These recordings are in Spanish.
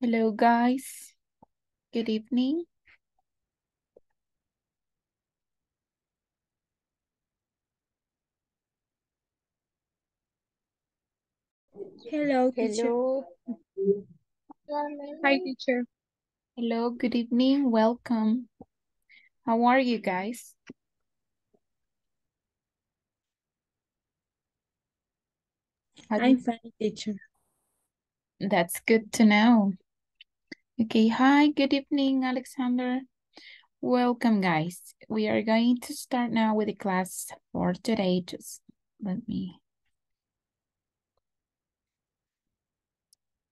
Hello, guys. Good evening. Hello, teacher. Hello. Hi, teacher. Hello, good evening. Welcome. How are you guys? How I'm fine, teacher. That's good to know. Okay, hi, good evening, Alexander. Welcome, guys. We are going to start now with the class for today. let me...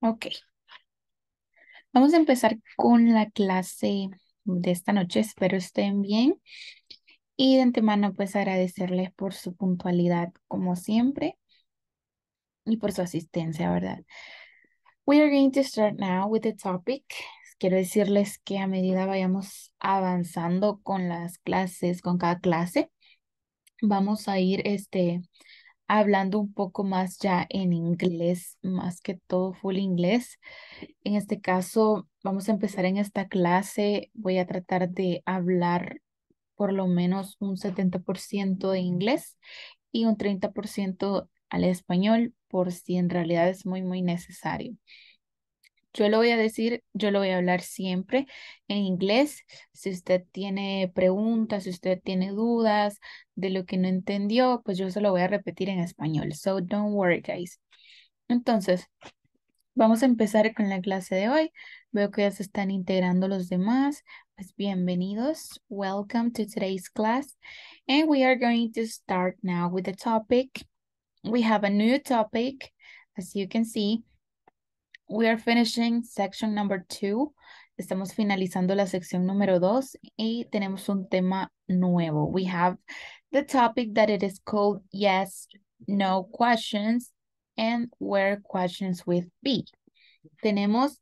Okay. Vamos a empezar con la clase de esta noche. Espero estén bien. Y de antemano, pues agradecerles por su puntualidad, como siempre, y por su asistencia, ¿verdad? We are going to start now with the topic. Quiero decirles que a medida vayamos avanzando con las clases, con cada clase, vamos a ir este, hablando un poco más ya en inglés, más que todo full inglés. En este caso, vamos a empezar en esta clase. Voy a tratar de hablar por lo menos un 70% de inglés y un 30% al español por si en realidad es muy, muy necesario. Yo lo voy a decir, yo lo voy a hablar siempre en inglés. Si usted tiene preguntas, si usted tiene dudas de lo que no entendió, pues yo se lo voy a repetir en español. So don't worry, guys. Entonces, vamos a empezar con la clase de hoy. Veo que ya se están integrando los demás. Pues bienvenidos. Welcome to today's class. And we are going to start now with the topic we have a new topic, as you can see. We are finishing section number two. Estamos finalizando la sección número dos y tenemos un tema nuevo. We have the topic that it is called yes, no questions and where questions with be. Tenemos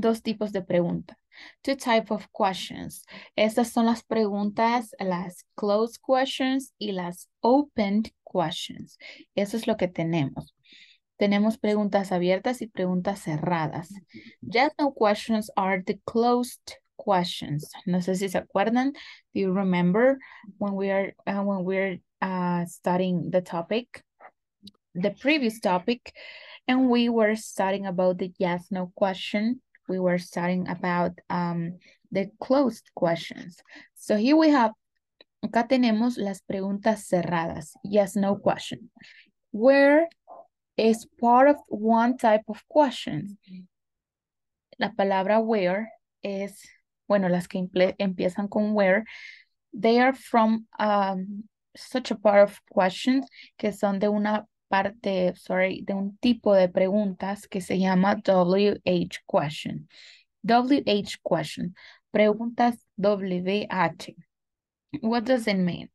dos tipos de preguntas. Two type of questions. Estas son las preguntas, las closed questions y las opened questions. Eso es lo que tenemos. Tenemos preguntas abiertas y preguntas cerradas. Yes, no questions are the closed questions. No sé si se acuerdan. Do you remember when we are uh, when we're uh, studying the topic, the previous topic, and we were studying about the yes no question we were studying about um, the closed questions. So here we have, acá tenemos las preguntas cerradas, yes, no question, where is part of one type of question. La palabra where es, bueno, las que empiezan con where, they are from um, such a part of questions que son de una parte, sorry, de un tipo de preguntas que se llama WH question. WH question. Preguntas WH. What does it mean?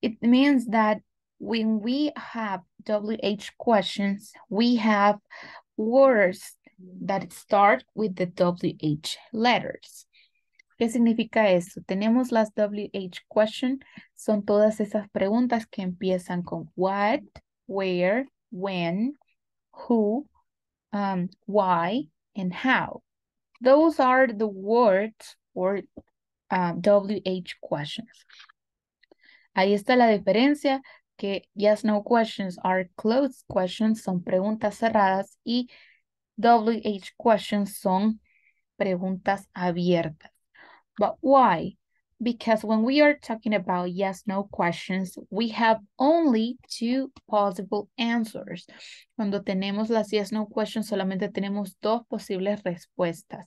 It means that when we have WH questions, we have words that start with the WH letters. ¿Qué significa eso? Tenemos las WH question, son todas esas preguntas que empiezan con what, where, when, who, um, why, and how. Those are the words or uh, um, WH questions. Ahí está la diferencia que yes, no questions are closed questions, son preguntas cerradas y WH questions son preguntas abiertas. But why? because when we are talking about yes, no questions, we have only two possible answers. Cuando tenemos las yes, no questions, solamente tenemos dos posibles respuestas.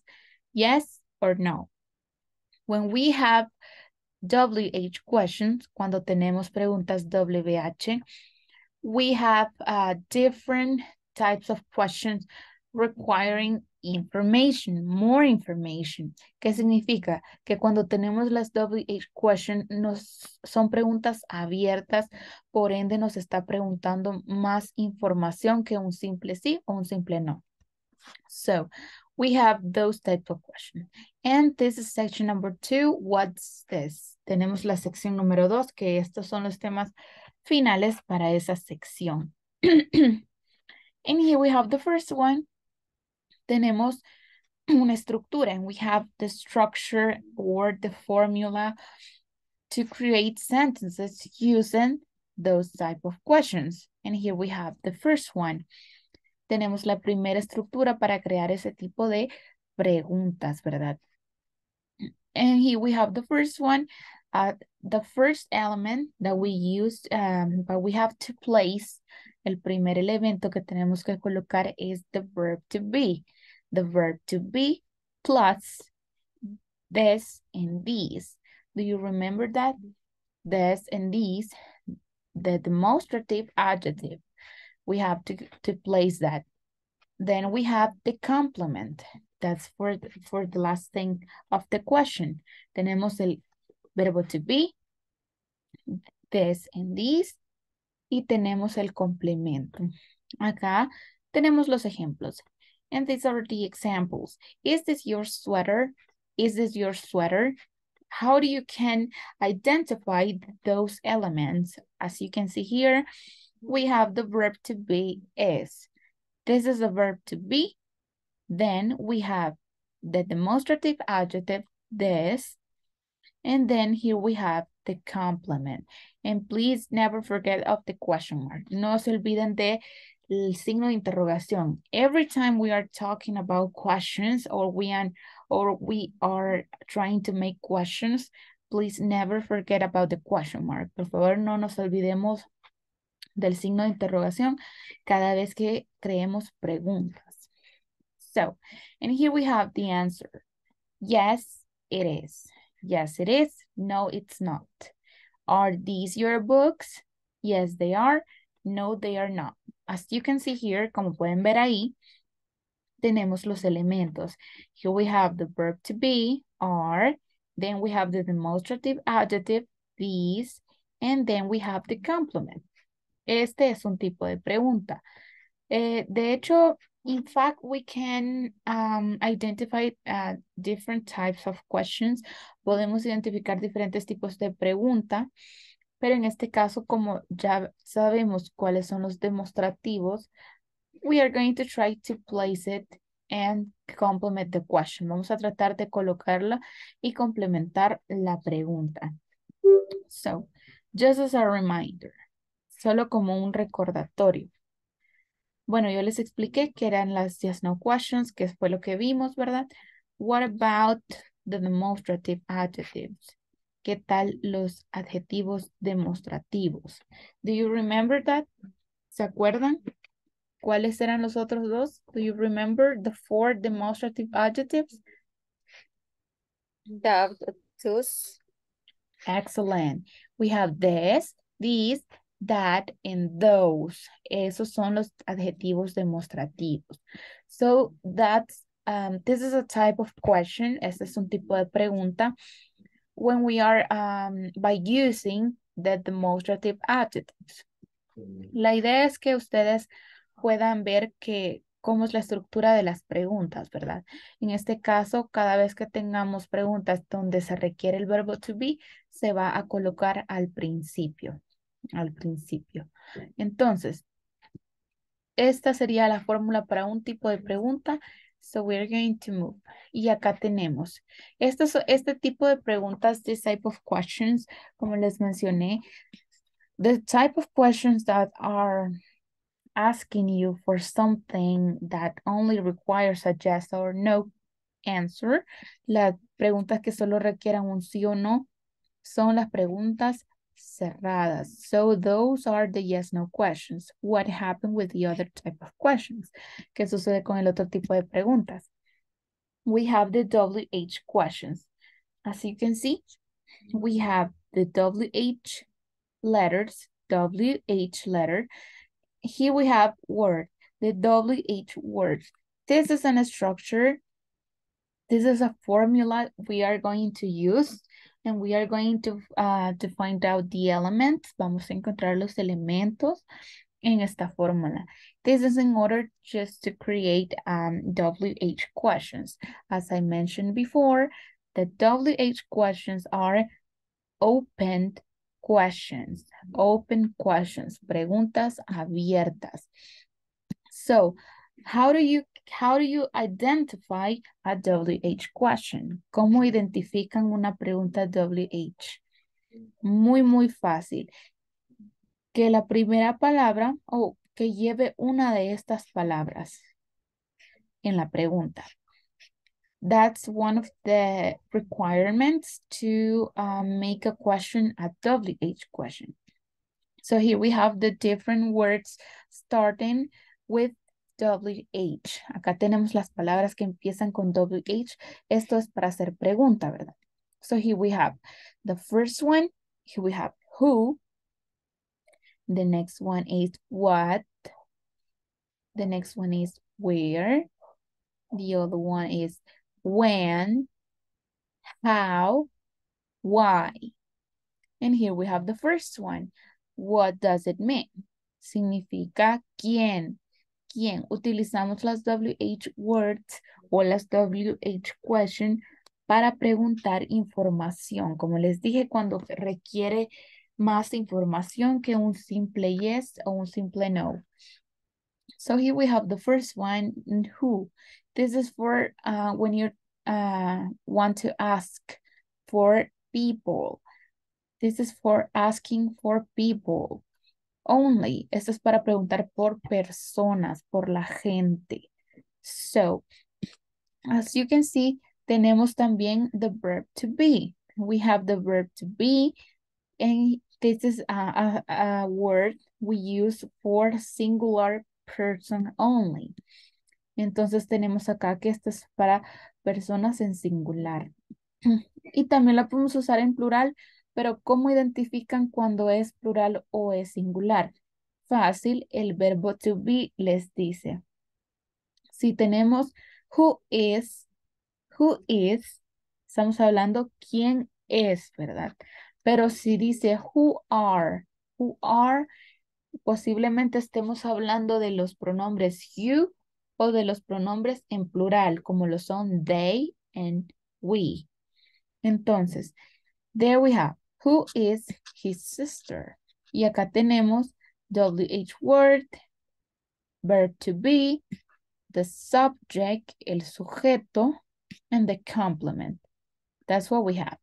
Yes or no. When we have WH questions, cuando tenemos preguntas WH, we have uh, different types of questions requiring information, more information. ¿Qué significa? Que cuando tenemos las WH question, nos, son preguntas abiertas, por ende nos está preguntando más información que un simple sí o un simple no. So, we have those type of questions. And this is section number two, what's this? Tenemos la sección número dos, que estos son los temas finales para esa sección. and here we have the first one. tenemos una estructura and we have the structure or the formula to create sentences using those type of questions. And here we have the first one. Tenemos la primera estructura para crear ese tipo de preguntas, ¿verdad? And here we have the first one, uh, the first element that we used, um, but we have to place, el primer elemento que tenemos que colocar is the verb to be the verb to be plus this and these. Do you remember that? This and these, the demonstrative adjective. We have to, to place that. Then we have the complement. That's for, for the last thing of the question. Tenemos el verbo to be, this and these, y tenemos el complemento. Acá tenemos los ejemplos. And these are the examples. Is this your sweater? Is this your sweater? How do you can identify those elements? As you can see here, we have the verb to be is. This is a verb to be. Then we have the demonstrative adjective this. And then here we have the complement. And please never forget of the question mark. No se olviden de el signo de interrogación. Every time we are talking about questions or we, are or we are trying to make questions, please never forget about the question mark. Por favor, no nos olvidemos del signo de interrogación cada vez que creemos preguntas. So, and here we have the answer. Yes, it is. Yes, it is. No, it's not. Are these your books? Yes, they are. No, they are not. As you can see here, como pueden ver ahí, tenemos los elementos. Here we have the verb to be, are, then we have the demonstrative adjective, these, and then we have the complement. Este es un tipo de pregunta. Eh, de hecho, in fact, we can um, identify uh, different types of questions. Podemos identificar diferentes tipos de pregunta. pero en este caso, como ya sabemos cuáles son los demostrativos, we are going to try to place it and complement the question. Vamos a tratar de colocarla y complementar la pregunta. So, just as a reminder, solo como un recordatorio. Bueno, yo les expliqué que eran las yes no questions, que fue lo que vimos, ¿verdad? What about the demonstrative adjectives? ¿Qué tal los adjetivos demostrativos? Do you remember that? ¿Se acuerdan? ¿Cuáles eran los otros dos? Do you remember the four demonstrative adjectives? Those. Excellent. We have this, these, that, and those. Esos son los adjetivos demostrativos. So that's, um, this is a type of question. Este es un tipo de pregunta when we are um, by using the demonstrative adjectives. Mm. La idea es que ustedes puedan ver que cómo es la estructura de las preguntas, ¿verdad? En este caso, cada vez que tengamos preguntas donde se requiere el verbo to be, se va a colocar al principio, al principio. Entonces, esta sería la fórmula para un tipo de pregunta So we're going to move. Y acá tenemos. este tipo de preguntas, this type of questions, como les mencioné, the type of questions that are asking you for something that only requires a yes or no answer, las preguntas que solo requieran un sí o no, son las preguntas cerradas. So those are the yes, no questions. What happened with the other type of questions? ¿Qué sucede con el otro tipo de preguntas? We have the WH questions. As you can see, we have the WH letters, WH letter. Here we have word, the WH words. This is a structure. This is a formula we are going to use and we are going to, uh, to find out the elements. Vamos a encontrar los elementos en esta fórmula. This is in order just to create um, WH questions. As I mentioned before, the WH questions are open questions, open questions, preguntas abiertas. So how do you how do you identify a WH question? ¿Cómo identifican una pregunta WH? Muy, muy fácil. Que la primera palabra o oh, que lleve una de estas palabras en la pregunta. That's one of the requirements to uh, make a question a WH question. So here we have the different words starting with WH. Acá tenemos las palabras que empiezan con WH. Esto es para hacer pregunta, ¿verdad? So here we have the first one. Here we have who. The next one is what. The next one is where. The other one is when, how, why. And here we have the first one. What does it mean? Significa quién, quién utilizamos las WH words o las WH question para preguntar información. Como les dije, cuando requiere más información que un simple yes o un simple no. So here we have the first one, who. This is for uh, when you uh, want to ask for people. This is for asking for people only. Esto es para preguntar por personas, por la gente. So, as you can see, tenemos también the verb to be. We have the verb to be, and this is a, a word we use for singular person only. Entonces tenemos acá que esto es para personas en singular. Y también la podemos usar en plural pero ¿cómo identifican cuando es plural o es singular? Fácil, el verbo to be les dice. Si tenemos who is, who is, estamos hablando quién es, ¿verdad? Pero si dice who are, who are, posiblemente estemos hablando de los pronombres you o de los pronombres en plural, como lo son they and we. Entonces, there we have. Who is his sister? Y acá tenemos WH word, verb to be, the subject, el sujeto, and the complement. That's what we have.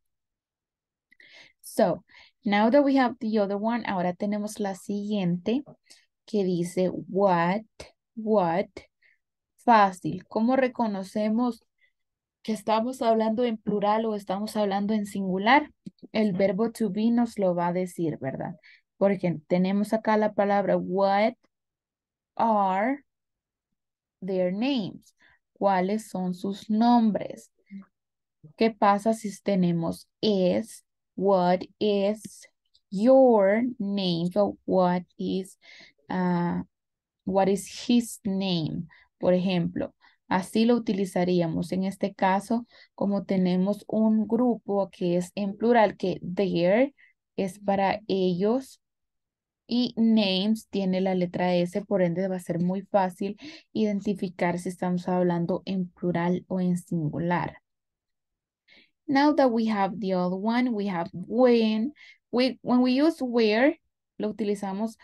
So, now that we have the other one, ahora tenemos la siguiente que dice what, what, fácil. ¿Cómo reconocemos que estamos hablando en plural o estamos hablando en singular? el verbo to be nos lo va a decir, ¿verdad? Porque tenemos acá la palabra what are their names. ¿Cuáles son sus nombres? ¿Qué pasa si tenemos is? What is your name? what is, ah, what is his name? Por ejemplo, Así lo utilizaríamos en este caso, como tenemos un grupo que es en plural, que there es para ellos y names tiene la letra S, por ende va a ser muy fácil identificar si estamos hablando en plural o en singular. Now that we have the other one, we have when. We, when we use where, lo utilizamos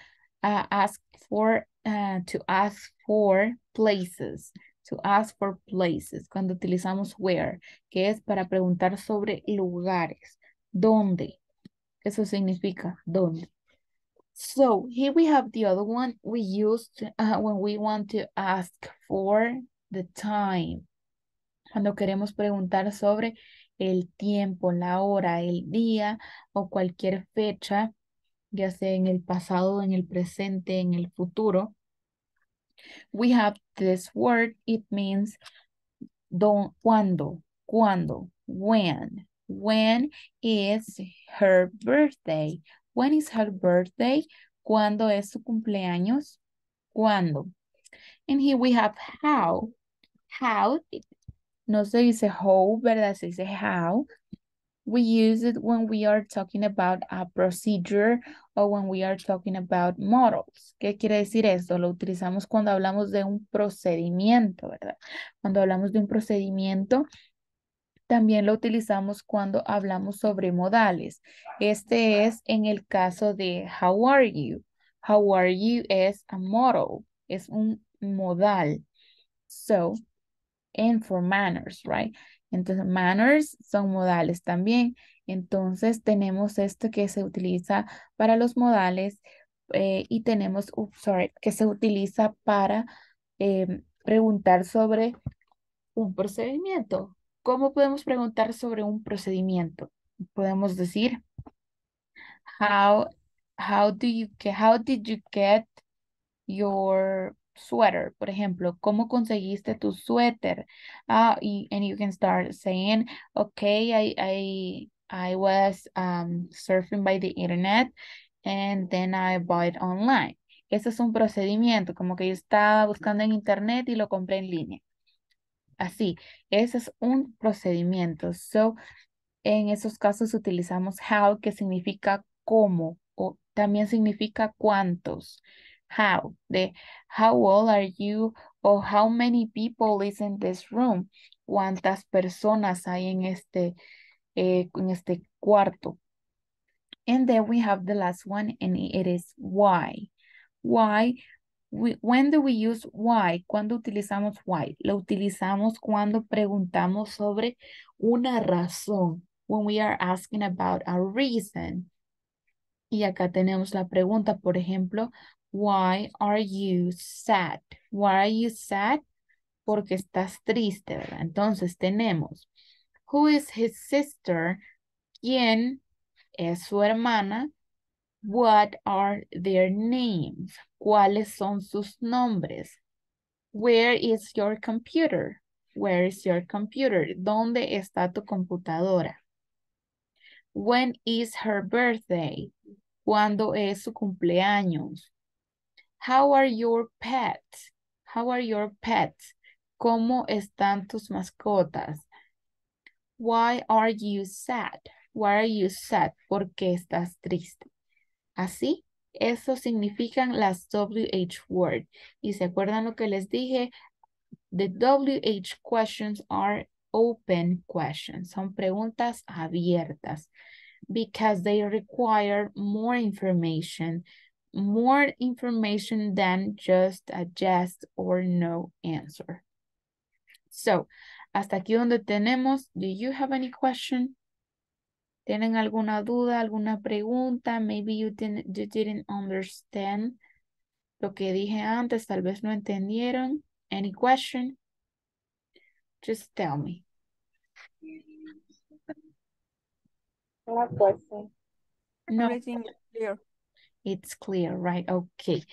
ask for, uh, to ask for places to ask for places, cuando utilizamos where, que es para preguntar sobre lugares, dónde. Eso significa dónde. So here we have the other one we used uh, when we want to ask for the time. Cuando queremos preguntar sobre el tiempo, la hora, el día o cualquier fecha, ya sea en el pasado, en el presente, en el futuro. We have this word, it means don, cuando, cuando, when. When is her birthday? When is her birthday? ¿Cuándo es su cumpleaños? ¿Cuándo? And here we have how. How, no se dice how, ¿verdad? Se dice how. We use it when we are talking about a procedure or when we are talking about models. ¿Qué quiere decir esto? Lo utilizamos cuando hablamos de un procedimiento, ¿verdad? Cuando hablamos de un procedimiento, también lo utilizamos cuando hablamos sobre modales. Este es en el caso de how are you. How are you es a model, es un modal. So, and for manners, right? Entonces, manners son modales también. Entonces, tenemos esto que se utiliza para los modales eh, y tenemos, sorry, que se utiliza para em, preguntar sobre un procedimiento. ¿Cómo podemos preguntar sobre un procedimiento? Podemos decir, how, how, do you, how did you get your sweater, por ejemplo, ¿cómo conseguiste tu suéter? Ah, y, and you can start saying, okay, I, I, I was um, surfing by the internet and then I bought it online. Ese es un procedimiento, como que yo estaba buscando en internet y lo compré en línea. Así, ese es un procedimiento. So, en esos casos utilizamos how, que significa cómo, o también significa cuántos how, de how old are you or how many people is in this room, cuántas personas hay en este, eh, en este cuarto. And then we have the last one and it is why. Why, when do we use why? ¿Cuándo utilizamos why? Lo utilizamos cuando preguntamos sobre una razón. When we are asking about a reason. Y acá tenemos la pregunta, por ejemplo, Why are you sad? Why are you sad? Porque estás triste, ¿verdad? Entonces tenemos, who is his sister? ¿Quién es su hermana? What are their names? ¿Cuáles son sus nombres? Where is your computer? Where is your computer? ¿Dónde está tu computadora? When is her birthday? ¿Cuándo es su cumpleaños? How are your pets? How are your pets? ¿Cómo están tus mascotas? Why are you sad? Why are you sad? ¿Por qué estás triste? Así, eso significan las WH word. Y se acuerdan lo que les dije, the WH questions are open questions. Son preguntas abiertas because they require more information more information than just a yes or no answer. So, hasta aquí donde tenemos. Do you have any question? ¿Tienen alguna duda, alguna pregunta? Maybe you didn't, you didn't understand lo que dije antes. Tal vez no entendieron. Any question? Just tell me. No question. No. Everything is clear. It's clear, right? Okay.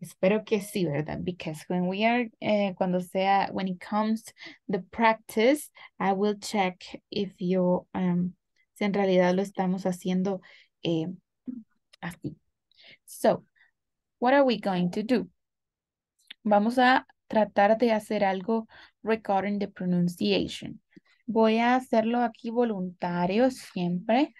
Espero que sí, ¿verdad? Because when we are, eh, cuando sea, when it comes the practice, I will check if you, um, si en realidad lo estamos haciendo eh, así. So, what are we going to do? Vamos a tratar de hacer algo regarding the pronunciation. Voy a hacerlo aquí voluntario siempre.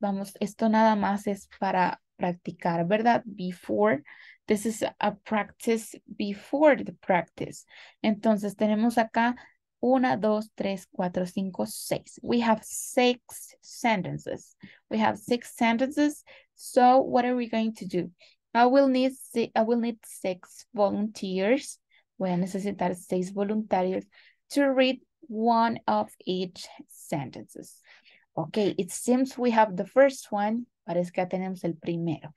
Vamos, esto nada más es para practicar, ¿verdad? Before. This is a practice before the practice. Entonces tenemos acá una, dos, tres, cuatro, cinco, seis. We have six sentences. We have six sentences. So what are we going to do? I will need I will need six volunteers. Voy a necesitar seis voluntarios to read one of each sentences. Okay, it seems we have the first one. Parece que ya tenemos el primero.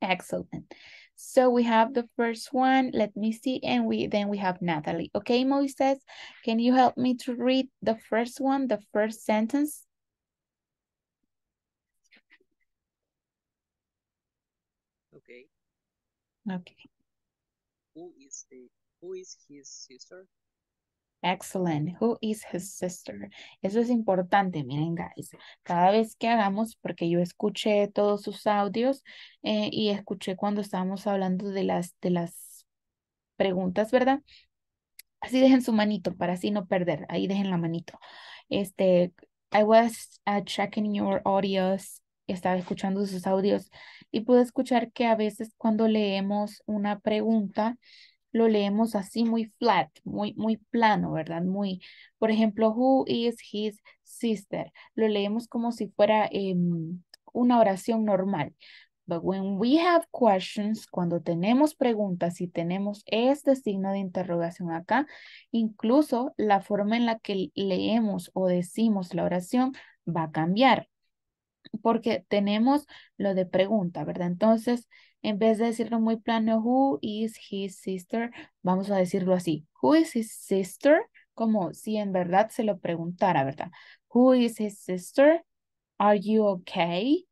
Excellent. So we have the first one. Let me see. And we then we have Natalie. Okay, Moises, can you help me to read the first one, the first sentence? Okay. Okay. Who is the who is his sister? Excellent. Who is his sister? Eso es importante, miren, guys. Cada vez que hagamos, porque yo escuché todos sus audios eh, y escuché cuando estábamos hablando de las, de las preguntas, ¿verdad? Así dejen su manito para así no perder. Ahí dejen la manito. Este, I was uh, checking your audios. Estaba escuchando sus audios y pude escuchar que a veces cuando leemos una pregunta, lo leemos así muy flat, muy, muy plano, ¿verdad? Muy, por ejemplo, who is his sister? Lo leemos como si fuera em, una oración normal. But when we have questions, cuando tenemos preguntas y tenemos este signo de interrogación acá, incluso la forma en la que leemos o decimos la oración va a cambiar porque tenemos lo de pregunta, ¿verdad? Entonces, en vez de decirlo muy plano, who is his sister, vamos a decirlo así, who is his sister, como si en verdad se lo preguntara, ¿verdad? Who is his sister? Are you okay?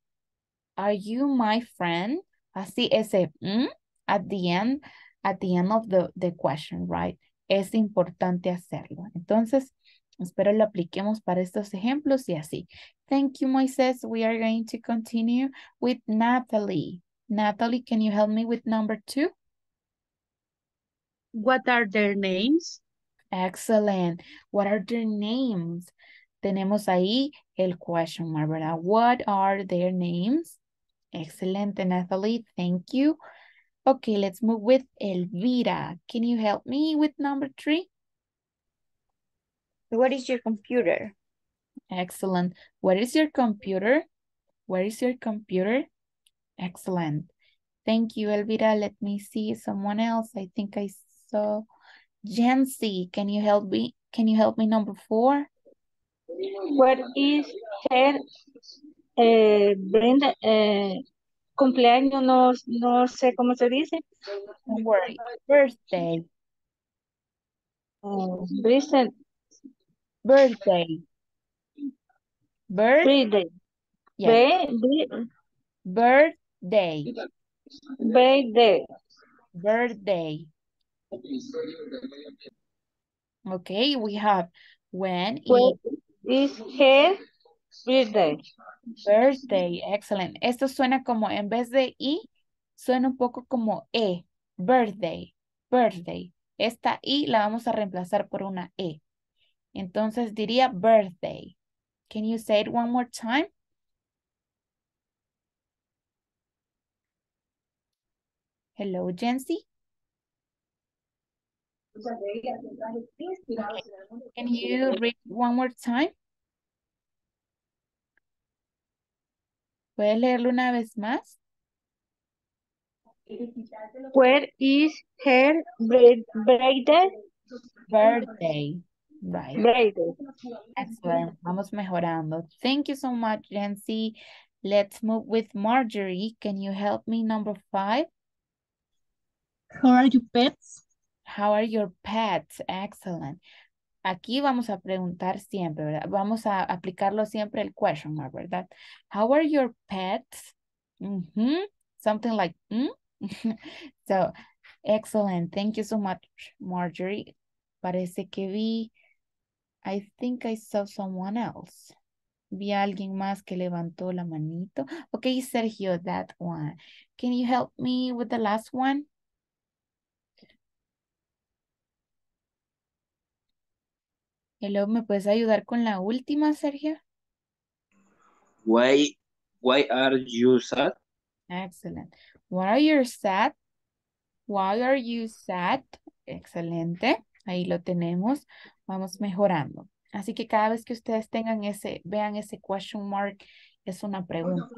Are you my friend? Así ese mm, at the end, at the end of the, question, right? Es importante hacerlo. Entonces, espero lo apliquemos para estos ejemplos y así. Thank you, Moises. We are going to continue with Natalie. Natalie, can you help me with number two? What are their names? Excellent. What are their names? Tenemos ahí el question mark, ¿verdad? What are their names? Excellent, Natalie. Thank you. Okay, let's move with Elvira. Can you help me with number three? What is your computer? Excellent. What is your computer? Where is your computer? Excellent. Thank you, Elvira. Let me see someone else. I think I saw Jancy. Can you help me? Can you help me number four? What is her uh, Brenda? Uh, cumpleaños, no, no sé cómo se dice. Don't worry. Birthday. Oh, Brisen. Birthday. Bird? Birthday. Yes. Bird? Bird? Day. Birthday. Birthday. Okay, we have when, is his birthday. Birthday, excellent. Esto suena como en vez de I, suena un poco como E. Birthday, birthday. Esta I la vamos a reemplazar por una E. Entonces diría birthday. Can you say it one more time? Hello, Jency. Can you read one more time? ¿Puedes leerlo una vez más? Where is her birthday? Birthday. Right. Birthday. Excellent. Vamos mejorando. Thank you so much, Jancy. Let's move with Marjorie. Can you help me? Number five. How are your pets? How are your pets? Excellent. Aquí vamos a preguntar siempre, ¿verdad? Vamos a aplicarlo siempre el question mark, ¿verdad? How are your pets? Mm-hmm. Something like, mm? so, excellent. Thank you so much, Marjorie. Parece que vi, I think I saw someone else. Vi a alguien más que levantó la manito. Okay, Sergio, that one. Can you help me with the last one? ¿me puedes ayudar con la última, Sergio? Why, why are you sad? Excellent. Why are you sad? Why are you sad? Excelente. Ahí lo tenemos. Vamos mejorando. Así que cada vez que ustedes tengan ese, vean ese question mark, es una pregunta.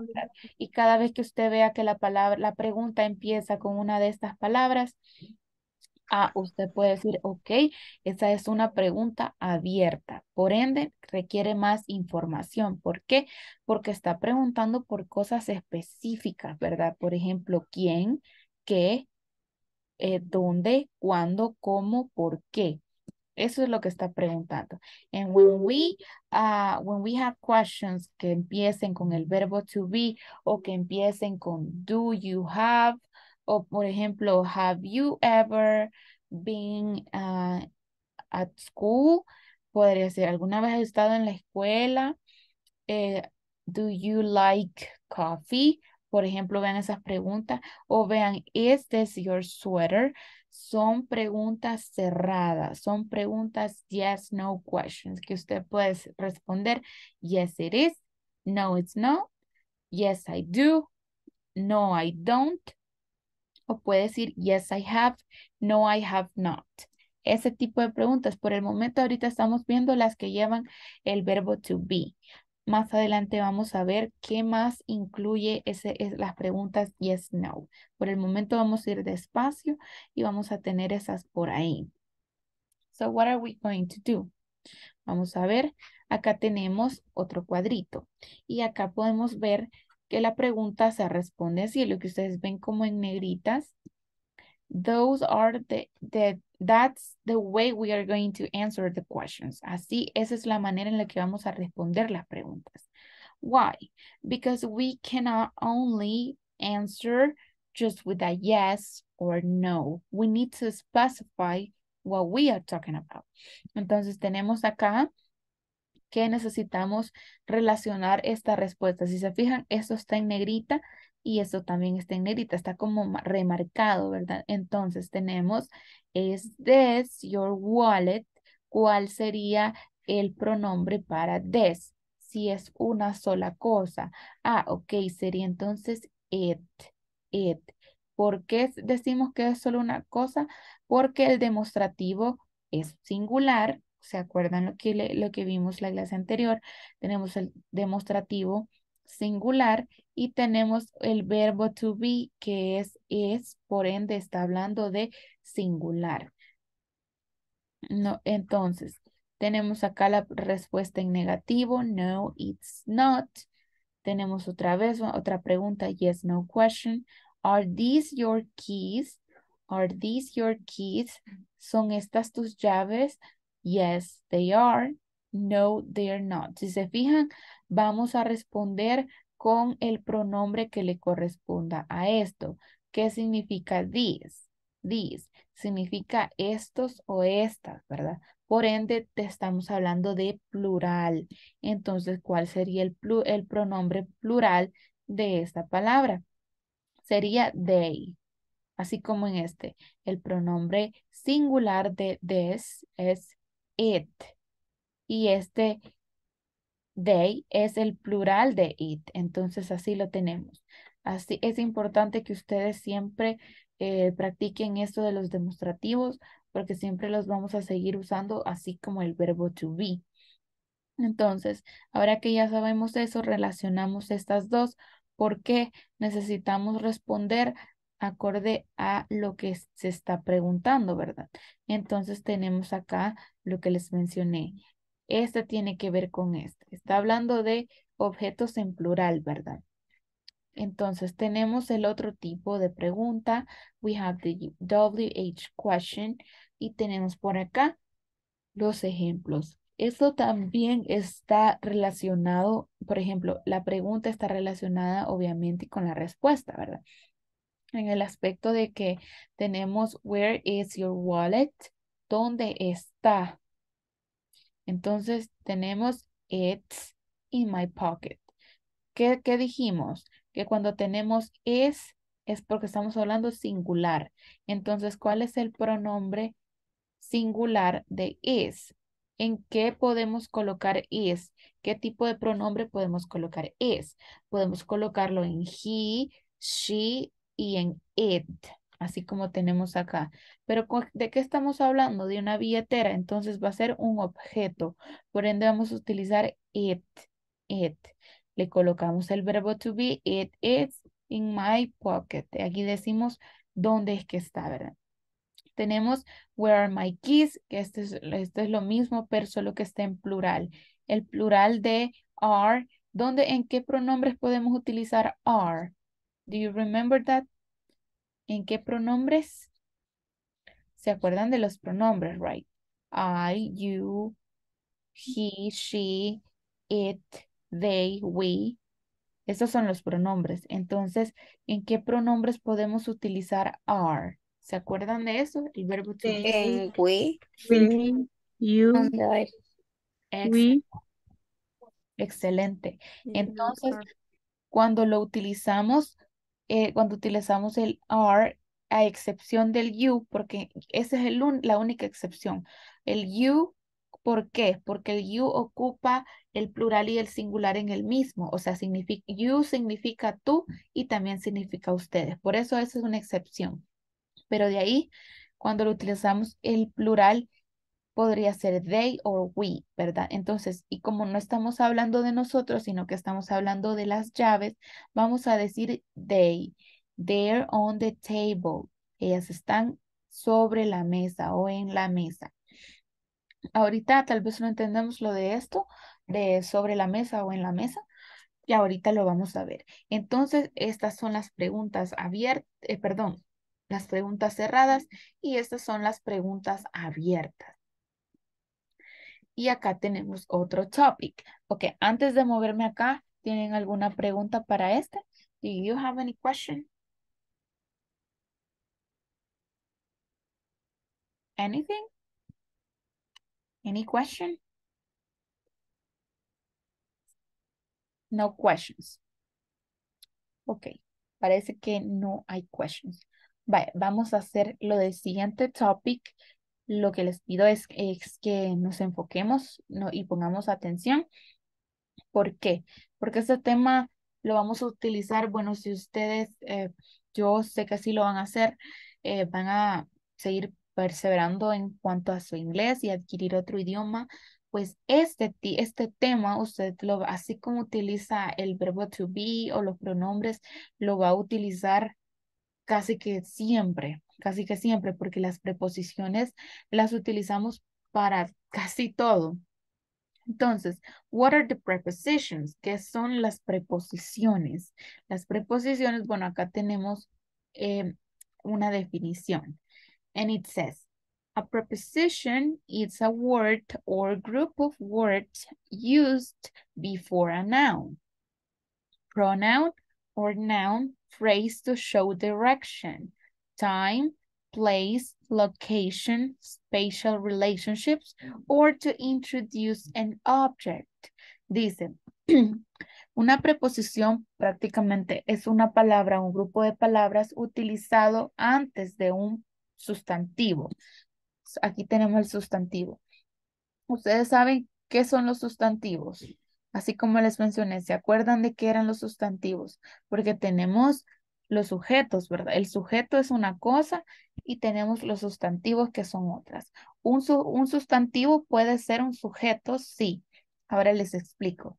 Y cada vez que usted vea que la palabra, la pregunta empieza con una de estas palabras, Ah, usted puede decir, ok, esa es una pregunta abierta, por ende requiere más información. ¿Por qué? Porque está preguntando por cosas específicas, ¿verdad? Por ejemplo, quién, qué, eh, dónde, cuándo, cómo, por qué. Eso es lo que está preguntando. En when we, uh, when we have questions que empiecen con el verbo to be o que empiecen con do you have, o por ejemplo, have you ever been ah, at school? Podría ser, ¿alguna vez has estado en la escuela? Eh, do you like coffee? Por ejemplo, vean esas preguntas. O vean, is this your sweater? Son preguntas cerradas, son preguntas yes, no questions que usted puede responder yes, it is, no, it's no, yes, I do, no, I don't, o puede decir, yes, I have, no, I have not. Ese tipo de preguntas. Por el momento ahorita estamos viendo las que llevan el verbo to be. Más adelante vamos a ver qué más incluye las preguntas yes, no. Por el momento vamos a ir despacio y vamos a tener esas por ahí. So what are we going to do? Vamos a ver, acá tenemos otro cuadrito y acá podemos ver que la pregunta se responde así, lo que ustedes ven como en negritas. Those are the, that's the way we are going to answer the questions. Así, esa es la manera en la que vamos a responder las preguntas. Why? Because we cannot only answer just with a yes or no. We need to specify what we are talking about. Entonces tenemos acá que necesitamos relacionar esta respuesta. Si se fijan, esto está en negrita y esto también está en negrita, está como remarcado, ¿verdad? Entonces tenemos, es this your wallet? ¿Cuál sería el pronombre para this? Si es una sola cosa. Ah, ok, sería entonces it, it. ¿Por qué decimos que es solo una cosa? Porque el demostrativo es singular ¿Se acuerdan lo que, lo vimos la clase anterior? Tenemos el demostrativo singular y tenemos el verbo to be que es es, por ende está hablando de singular. No, entonces, tenemos acá la respuesta en negativo, no, it's not. Tenemos otra vez otra pregunta, yes, no question. Are these your keys? Are these your keys? ¿Son estas tus llaves? Yes, they are. No, they not. Si se fijan, vamos a responder con el pronombre que le corresponda a esto. ¿Qué significa these? This. significa estos o estas, ¿verdad? Por ende, te estamos hablando de plural. Entonces, ¿cuál sería el, el pronombre plural de esta palabra? Sería they. Así como en este, el pronombre singular de this es it. Y este they es el plural de it. Entonces así lo tenemos. Así es importante que ustedes siempre eh, practiquen esto de los demostrativos porque siempre los vamos a seguir usando así como el verbo to be. Entonces, ahora que ya sabemos eso, relacionamos estas dos porque necesitamos responder acorde a lo que se está preguntando, ¿verdad? Entonces tenemos acá lo que les mencioné. Este tiene que ver con este. Está hablando de objetos en plural, ¿verdad? Entonces tenemos el otro tipo de pregunta. We have the WH question. Y tenemos por acá los ejemplos. Esto también está relacionado, por ejemplo, la pregunta está relacionada obviamente con la respuesta, ¿verdad? en el aspecto de que tenemos where is your wallet, ¿dónde está? Entonces tenemos it's in my pocket. ¿Qué, qué dijimos? Que cuando tenemos is es porque estamos hablando singular. Entonces, ¿cuál es el pronombre singular de is? ¿En qué podemos colocar is? ¿Qué tipo de pronombre podemos colocar is? Podemos colocarlo en he, she, y en it, así como tenemos acá. Pero ¿de qué estamos hablando? De una billetera, entonces va a ser un objeto. Por ende vamos a utilizar it, it. Le colocamos el verbo to be, it is in my pocket. Aquí decimos dónde es que está, ¿verdad? Tenemos where are my keys, que este es, es lo mismo, pero solo que está en plural. El plural de are, ¿dónde, en qué pronombres podemos utilizar are? Do you remember that? ¿En qué pronombres? ¿Se acuerdan de los pronombres, right? I, you, he, she, it, they, we. Esos son los pronombres. Entonces, ¿en qué pronombres podemos utilizar are? ¿Se acuerdan de eso? El verbo to be. we, we, you, we. Excelente. Entonces, cuando lo utilizamos eh, cuando utilizamos el are a excepción del you, porque esa es la única excepción. El you, ¿por qué? Porque el you ocupa el plural y el singular en el mismo. O sea, significa, you significa tú y también significa ustedes. Por eso esa es una excepción. Pero de ahí, cuando lo utilizamos el plural podría ser they o we, ¿verdad? Entonces, y como no estamos hablando de nosotros, sino que estamos hablando de las llaves, vamos a decir they. They're on the table. Ellas están sobre la mesa o en la mesa. Ahorita tal vez no entendemos lo de esto, de sobre la mesa o en la mesa, y ahorita lo vamos a ver. Entonces, estas son las preguntas abiertas, eh, perdón, las preguntas cerradas y estas son las preguntas abiertas. Y acá tenemos otro topic. Ok, antes de moverme acá, ¿tienen alguna pregunta para este? Do you have any question? Anything? Any question? No questions. Ok, parece que no hay questions. vamos a hacer lo del siguiente topic lo que les pido es, que nos enfoquemos y pongamos atención. ¿Por qué? Porque este tema lo vamos a utilizar, bueno, si ustedes, eh, yo sé que así lo van a hacer, eh, van a seguir perseverando en cuanto a su inglés y adquirir otro idioma, pues este, este tema, usted lo, así como utiliza el verbo to be o los pronombres, lo va a utilizar casi que siempre, casi que siempre, porque las preposiciones las utilizamos para casi todo. Entonces, what are the prepositions? ¿Qué son las preposiciones? Las preposiciones, bueno, acá tenemos eh, una definición. And it says, a preposition is a word or group of words used before a noun. Pronoun or noun phrase to show direction, time, place, location, spatial relationships, or to introduce an object. Dice, una preposición prácticamente es una palabra, un grupo de palabras utilizado antes de un sustantivo. Aquí tenemos el sustantivo. Ustedes saben qué son los sustantivos. Así como les mencioné, ¿se acuerdan de qué eran los sustantivos? Porque tenemos los sujetos, ¿verdad? El sujeto es una cosa y tenemos los sustantivos que son otras. Un, sustantivo puede ser un sujeto, sí. Ahora les explico.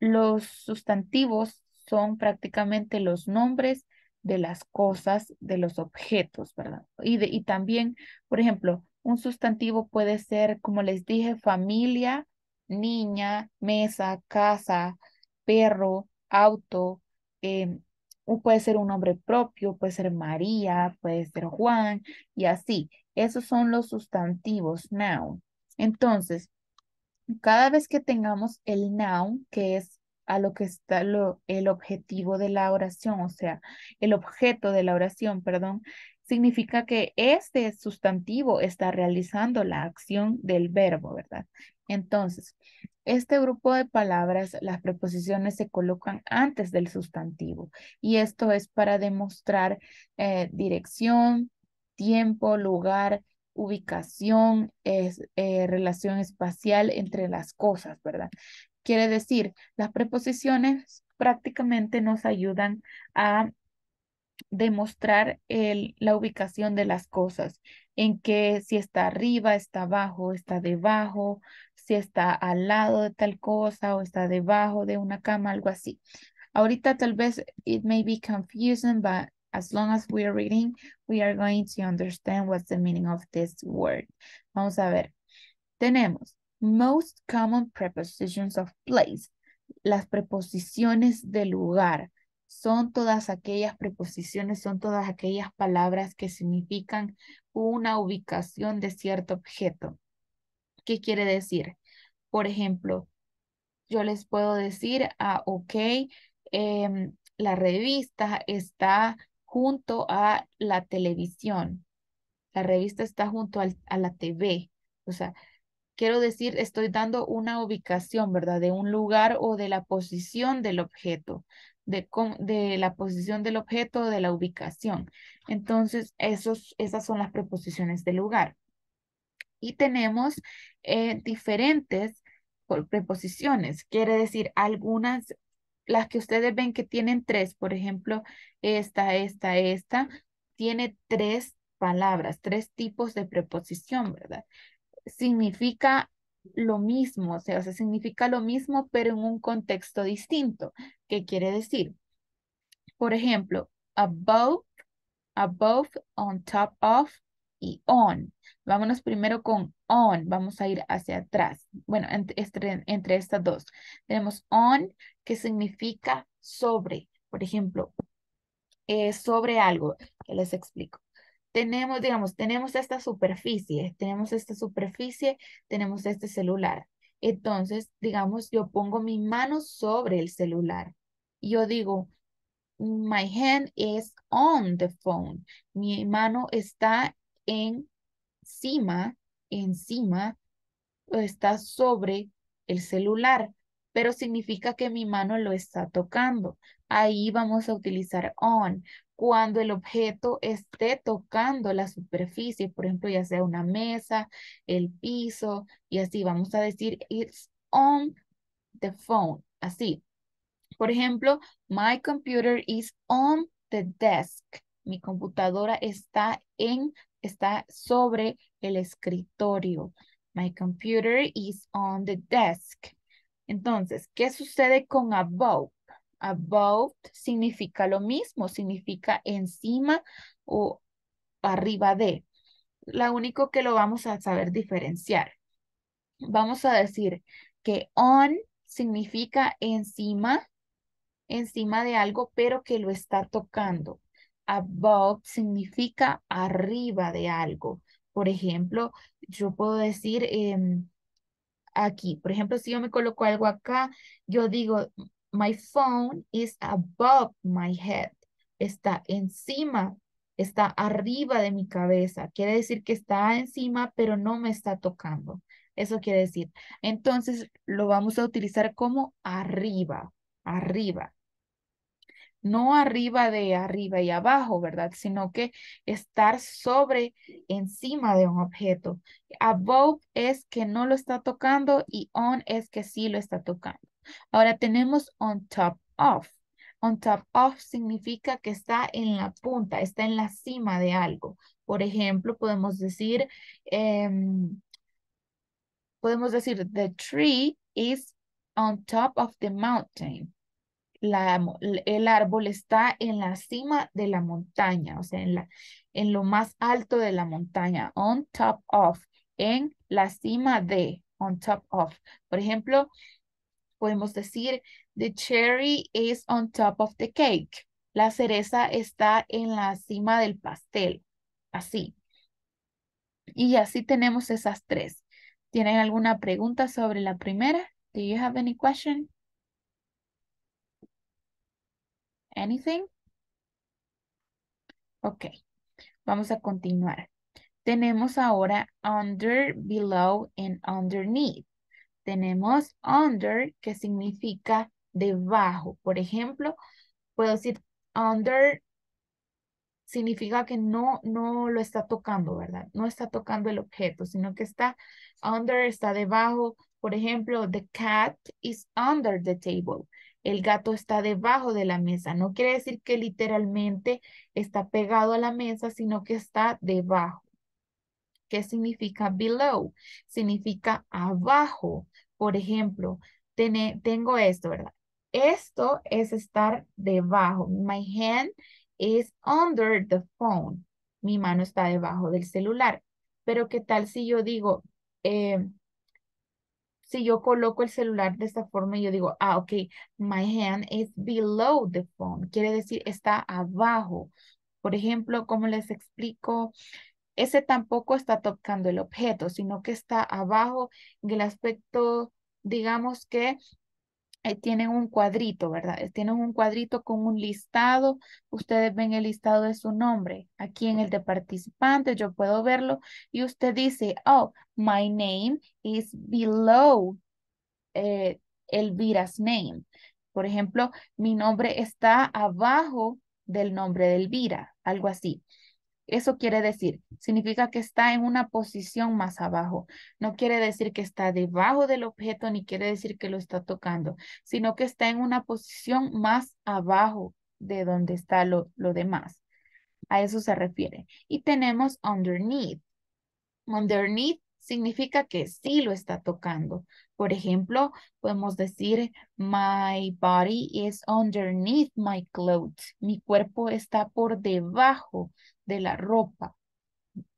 Los sustantivos son prácticamente los nombres de las cosas, de los objetos, ¿verdad? y también, por ejemplo, un sustantivo puede ser, como les dije, familia, niña, mesa, casa, perro, auto, em, puede ser un nombre propio, puede ser María, puede ser Juan y así. Esos son los sustantivos, noun. Entonces, cada vez que tengamos el noun, que es a lo que está lo, el objetivo de la oración, o sea, el objeto de la oración, perdón, significa que este sustantivo está realizando la acción del verbo, ¿verdad? Entonces, este grupo de palabras, las preposiciones se colocan antes del sustantivo y esto es para demostrar eh, dirección, tiempo, lugar, ubicación, eh, relación espacial entre las cosas, ¿verdad? Quiere decir, las preposiciones prácticamente nos ayudan a demostrar el, la ubicación de las cosas, en que si está arriba, está abajo, está debajo, si está al lado de tal cosa o está debajo de una cama, algo así. Ahorita tal vez it may be confusing, but as long as we are reading, we are going to understand what's the meaning of this word. Vamos a ver. Tenemos most common prepositions of place, las preposiciones de lugar son todas aquellas preposiciones, son todas aquellas palabras que significan una ubicación de cierto objeto. ¿Qué quiere decir? Por ejemplo, yo les puedo decir, ah, ok, em, la revista está junto a la televisión. La revista está junto a la TV. O sea, quiero decir, estoy dando una ubicación, ¿verdad? De un lugar o de la posición del objeto de, la posición del objeto, de la ubicación. Entonces, esos, esas son las preposiciones de lugar. Y tenemos eh, diferentes preposiciones, quiere decir algunas, las que ustedes ven que tienen tres, por ejemplo, esta, esta, esta, tiene tres palabras, tres tipos de preposición, ¿verdad? Significa lo mismo, o sea, significa lo mismo, pero en un contexto distinto. ¿Qué quiere decir? Por ejemplo, above, above, on top of y on. Vámonos primero con on, vamos a ir hacia atrás. Bueno, entre, estas dos. Tenemos on, que significa sobre. Por ejemplo, eh, sobre algo, que les explico tenemos, digamos, tenemos esta superficie, tenemos esta superficie, tenemos este celular. Entonces, digamos, yo pongo mi mano sobre el celular. Yo digo, my hand is on the phone. Mi mano está encima, encima, está sobre el celular, pero significa que mi mano lo está tocando. Ahí vamos a utilizar on cuando el objeto esté tocando la superficie, por ejemplo, ya sea una mesa, el piso, y así vamos a decir, it's on the phone, así. Por ejemplo, my computer is on the desk. Mi computadora está en, está sobre el escritorio. My computer is on the desk. Entonces, ¿qué sucede con above? Above significa lo mismo, significa encima o arriba de. La único que lo vamos a saber diferenciar. Vamos a decir que on significa encima, encima de algo, pero que lo está tocando. Above significa arriba de algo. Por ejemplo, yo puedo decir em, aquí, por ejemplo, si yo me coloco algo acá, yo digo, My phone is above my head. Está encima, está arriba de mi cabeza. Quiere decir que está encima, pero no me está tocando. Eso quiere decir. Entonces lo vamos a utilizar como arriba, arriba. No arriba de arriba y abajo, ¿verdad? Sino que estar sobre, encima de un objeto. Above es que no lo está tocando y on es que sí lo está tocando. Ahora tenemos on top of. On top of significa que está en la punta, está en la cima de algo. Por ejemplo, podemos decir, em, podemos decir, the tree is on top of the mountain. La, el árbol está en la cima de la montaña, o sea, en, la, en lo más alto de la montaña, on top of, en la cima de, on top of. Por ejemplo, podemos decir, the cherry is on top of the cake. La cereza está en la cima del pastel. Así. Y así tenemos esas tres. ¿Tienen alguna pregunta sobre la primera? Do you have any question? Anything? Ok. Vamos a continuar. Tenemos ahora under, below and underneath. Tenemos under, que significa debajo. Por ejemplo, puedo decir under significa que no, no lo está tocando, ¿verdad? No está tocando el objeto, sino que está under, está debajo. Por ejemplo, the cat is under the table. El gato está debajo de la mesa. No quiere decir que literalmente está pegado a la mesa, sino que está debajo. ¿Qué significa below? Significa abajo. Por ejemplo, tengo esto, ¿verdad? Esto es estar debajo. My hand is under the phone. Mi mano está debajo del celular. Pero ¿qué tal si yo digo, eh, si yo coloco el celular de esta forma y yo digo, ah, ok, my hand is below the phone. Quiere decir, está abajo. Por ejemplo, ¿cómo les explico, ese tampoco está tocando el objeto, sino que está abajo en el aspecto, digamos que eh, tienen un cuadrito, ¿verdad? Eh, tienen un cuadrito con un listado. Ustedes ven el listado de su nombre. Aquí en el de participante yo puedo verlo y usted dice, oh, my name is below eh, Elvira's name. Por ejemplo, mi nombre está abajo del nombre de Elvira, algo así. Eso quiere decir, significa que está en una posición más abajo. No quiere decir que está debajo del objeto ni quiere decir que lo está tocando, sino que está en una posición más abajo de donde está lo, demás. A eso se refiere. Y tenemos underneath. Underneath significa que sí lo está tocando. Por ejemplo, podemos decir, my body is underneath my clothes. Mi cuerpo está por debajo de la ropa.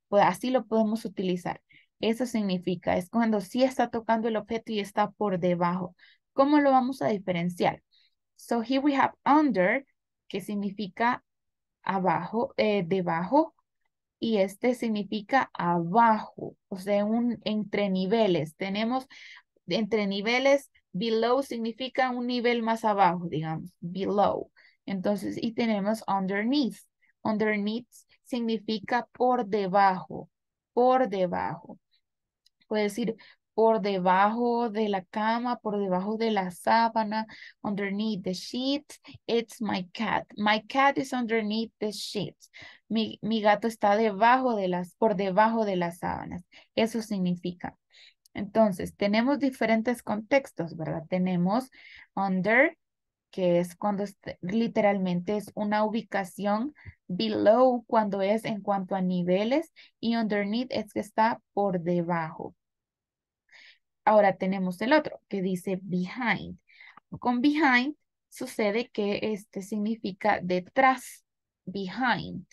Pues, así lo podemos utilizar. Eso significa, es cuando sí está tocando el objeto y está por debajo. ¿Cómo lo vamos a diferenciar? So here we have under, que significa abajo, eh, debajo, y este significa abajo, o sea, un entre niveles. Tenemos entre niveles, below significa un nivel más abajo, digamos, below. Entonces, y tenemos underneath. Underneath significa por debajo, por debajo. Puede decir por debajo de la cama, por debajo de la sábana, underneath the sheets, it's my cat. My cat is underneath the sheets. Mi, gato está debajo de las, por debajo de las sábanas. Eso significa. Entonces, tenemos diferentes contextos, ¿verdad? Tenemos under, que es cuando literalmente es una ubicación below cuando es en cuanto a niveles y underneath es que está por debajo. Ahora tenemos el otro que dice behind. Con behind sucede que este significa detrás, behind.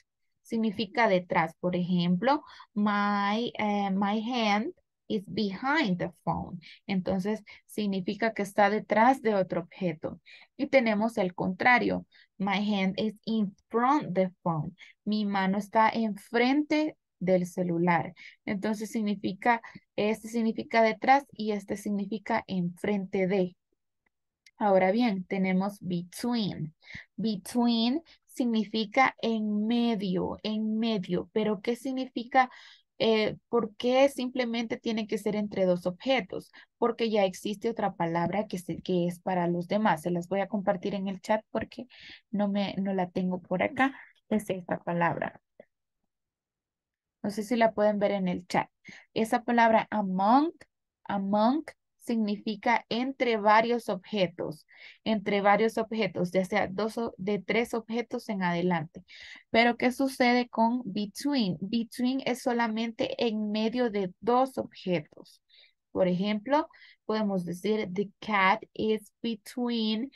Significa detrás. Por ejemplo, my, eh, my hand is behind the phone. Entonces, significa que está detrás de otro objeto. Y tenemos el contrario. My hand is in front the phone. Mi mano está enfrente del celular. Entonces, significa, este significa detrás y este significa enfrente de. Ahora bien, tenemos between. Between significa en medio, en medio. Pero ¿qué significa eh, ¿Por qué simplemente tiene que ser entre dos objetos? Porque ya existe otra palabra que, que es para los demás. Se las voy a compartir en el chat porque no, me, no la tengo por acá. Es esta palabra. No sé si la pueden ver en el chat. Esa palabra among, among significa entre varios objetos, entre varios objetos, ya sea dos de tres objetos en adelante. Pero ¿qué sucede con between? Between es solamente en medio de dos objetos. Por ejemplo, podemos decir the cat is between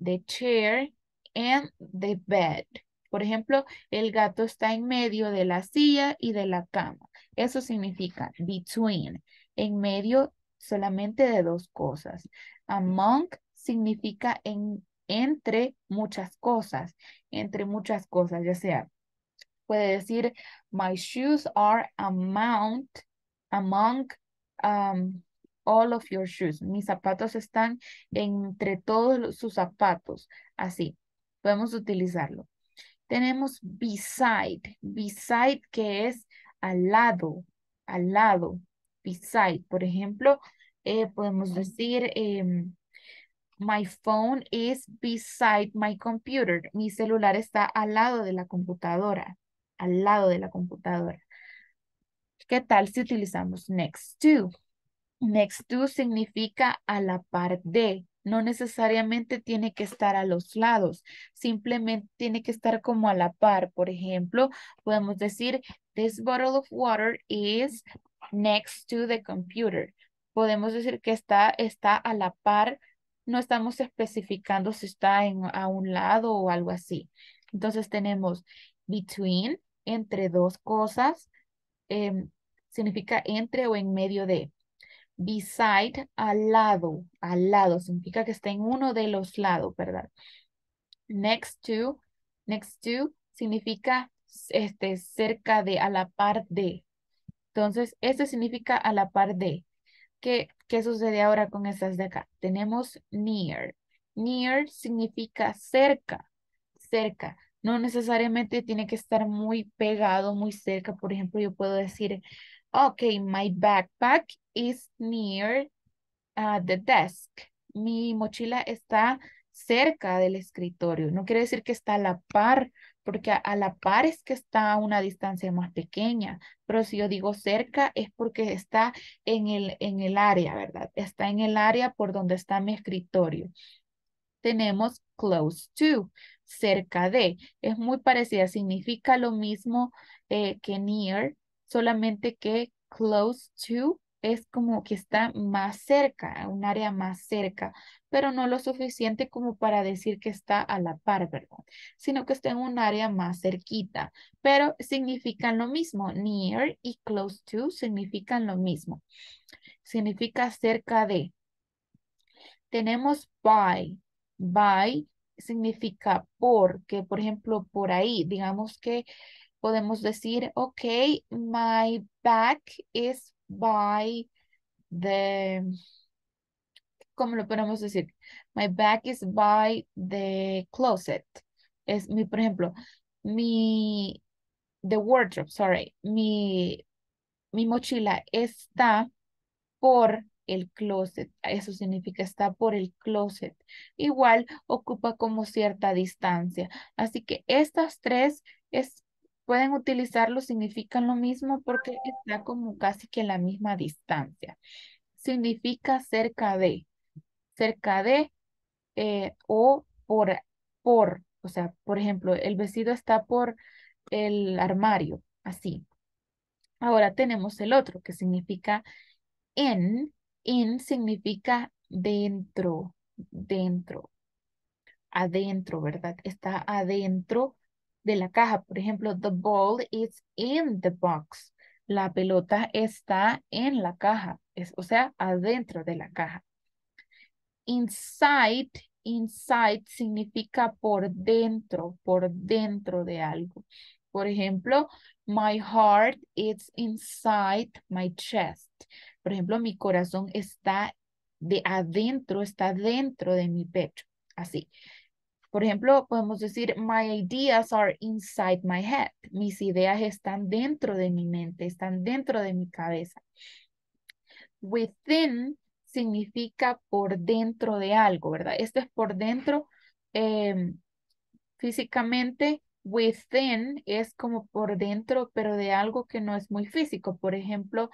the chair and the bed. Por ejemplo, el gato está en medio de la silla y de la cama. Eso significa between, en medio solamente de dos cosas. Among significa en, entre muchas cosas, entre muchas cosas, ya sea, puede decir, my shoes are amount, among um, all of your shoes. Mis zapatos están entre todos sus zapatos, así, podemos utilizarlo. Tenemos beside, beside que es al lado, al lado beside. Por ejemplo, eh, podemos decir, em, my phone is beside my computer. Mi celular está al lado de la computadora. Al lado de la computadora. ¿Qué tal si utilizamos next to? Next to significa a la par de. No necesariamente tiene que estar a los lados, simplemente tiene que estar como a la par. Por ejemplo, podemos decir, this bottle of water is next to the computer. Podemos decir que está, está a la par, no estamos especificando si está en, a un lado o algo así. Entonces tenemos between, entre dos cosas, em, significa entre o en medio de. Beside, al lado, al lado, significa que está en uno de los lados, ¿verdad? Next to, next to, significa este, cerca de, a la par de, entonces, esto significa a la par de. ¿Qué, sucede ahora con estas de acá? Tenemos near. Near significa cerca, cerca. No necesariamente tiene que estar muy pegado, muy cerca. Por ejemplo, yo puedo decir, ok, my backpack is near uh, the desk. Mi mochila está cerca del escritorio. No quiere decir que está a la par porque a, la par es que está a una distancia más pequeña, pero si yo digo cerca es porque está en el, en el área, ¿verdad? Está en el área por donde está mi escritorio. Tenemos close to, cerca de. Es muy parecida, significa lo mismo eh, que near, solamente que close to es como que está más cerca, un área más cerca, pero no lo suficiente como para decir que está a la par, Sino que está en un área más cerquita, pero significan lo mismo. Near y close to significan lo mismo. Significa cerca de. Tenemos by. By significa por, que por ejemplo por ahí, digamos que podemos decir, ok, my back is by the, ¿cómo lo podemos decir? My back is by the closet. Es mi, por ejemplo, mi, the wardrobe, sorry, mi, mi mochila está por el closet. Eso significa está por el closet. Igual ocupa como cierta distancia. Así que estas tres es pueden utilizarlo, significan lo mismo porque está como casi que la misma distancia. Significa cerca de, cerca de eh, o por, por, o sea, por ejemplo, el vestido está por el armario, así. Ahora tenemos el otro que significa en, en significa dentro, dentro, adentro, ¿verdad? Está adentro de la caja. Por ejemplo, the ball is in the box. La pelota está en la caja, es, o sea, adentro de la caja. Inside, inside significa por dentro, por dentro de algo. Por ejemplo, my heart is inside my chest. Por ejemplo, mi corazón está de adentro, está dentro de mi pecho. Así. Por ejemplo, podemos decir, my ideas are inside my head. Mis ideas están dentro de mi mente, están dentro de mi cabeza. Within significa por dentro de algo, ¿verdad? Esto es por dentro eh, físicamente. Within es como por dentro, pero de algo que no es muy físico. Por ejemplo,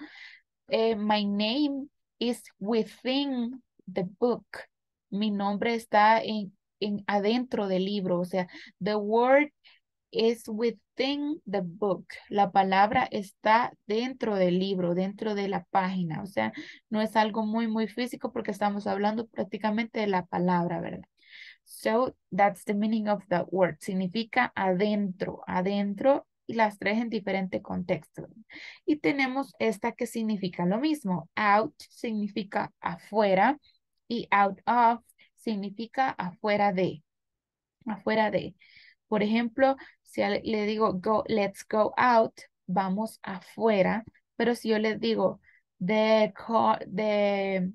eh, my name is within the book. Mi nombre está en, adentro del libro, o sea, the word is within the book. La palabra está dentro del libro, dentro de la página. O sea, no es algo muy, muy físico porque estamos hablando prácticamente de la palabra, ¿verdad? So, that's the meaning of the word. Significa adentro, adentro y las tres en diferente contexto. Y tenemos esta que significa lo mismo. Out significa afuera y out of significa afuera de, afuera de. Por ejemplo, si le digo, go, let's go out, vamos afuera, pero si yo le digo, the, the,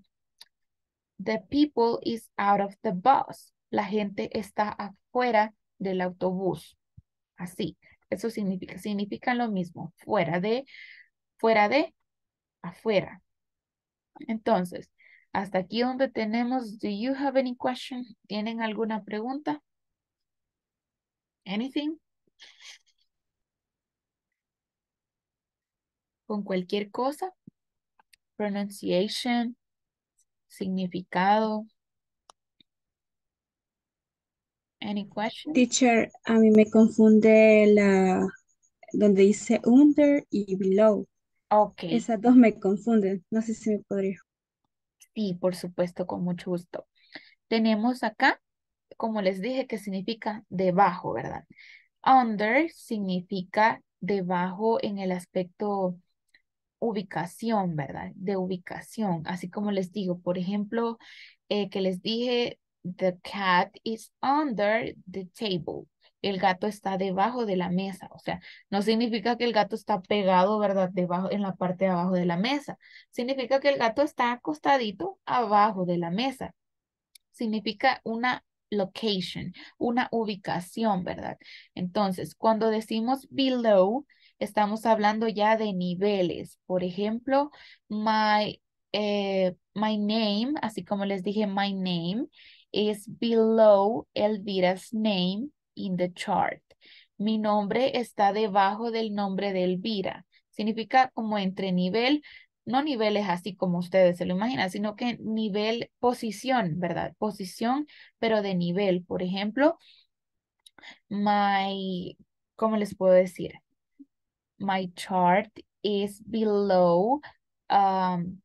the people is out of the bus, la gente está afuera del autobús. Así, eso significa, significan lo mismo, fuera de, fuera de, afuera. Entonces, hasta aquí donde tenemos, do you have any question? ¿Tienen alguna pregunta? Anything? Con cualquier cosa. Pronunciation. Significado. Any question? Teacher, a mí me confunde la donde dice under y below. Okay. Esas dos me confunden. No sé si me podría Sí, por supuesto, con mucho gusto. Tenemos acá, como les dije, que significa debajo, ¿verdad? Under significa debajo en el aspecto ubicación, ¿verdad? De ubicación. Así como les digo, por ejemplo, eh, que les dije, the cat is under the table el gato está debajo de la mesa, o sea, no significa que el gato está pegado, ¿verdad? Debajo, en la parte de abajo de la mesa. Significa que el gato está acostadito abajo de la mesa. Significa una location, una ubicación, ¿verdad? Entonces, cuando decimos below, estamos hablando ya de niveles. Por ejemplo, my, eh, my name, así como les dije, my name is below Elvira's name in the chart. Mi nombre está debajo del nombre de Elvira. Significa como entre nivel, no niveles así como ustedes se lo imaginan, sino que nivel, posición, ¿verdad? Posición, pero de nivel. Por ejemplo, my, ¿cómo les puedo decir? My chart is below, um,